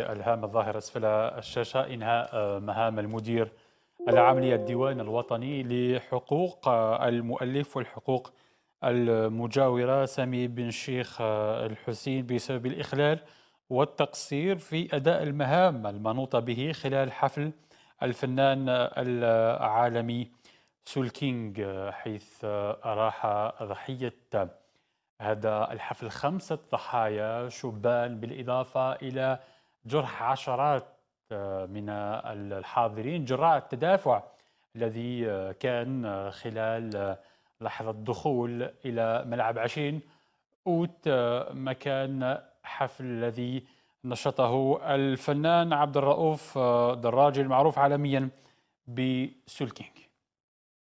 الهام الظاهر اسفل الشاشه انهاء آه، مهام المدير العام للديوان الوطني لحقوق آه، المؤلف والحقوق المجاوره سامي بن شيخ آه، الحسين بسبب الاخلال والتقصير في اداء المهام المنوطه به خلال حفل الفنان العالمي سول كينغ حيث راح ضحية هذا الحفل خمسة ضحايا شبان بالإضافة إلى جرح عشرات آه، من الحاضرين جراء التدافع الذي آه، كان آه، خلال لحظة دخول إلى ملعب عشرين أوت مكان حفل الذي نشطه الفنان عبد الرؤوف دراجي المعروف عالميا بسولكينج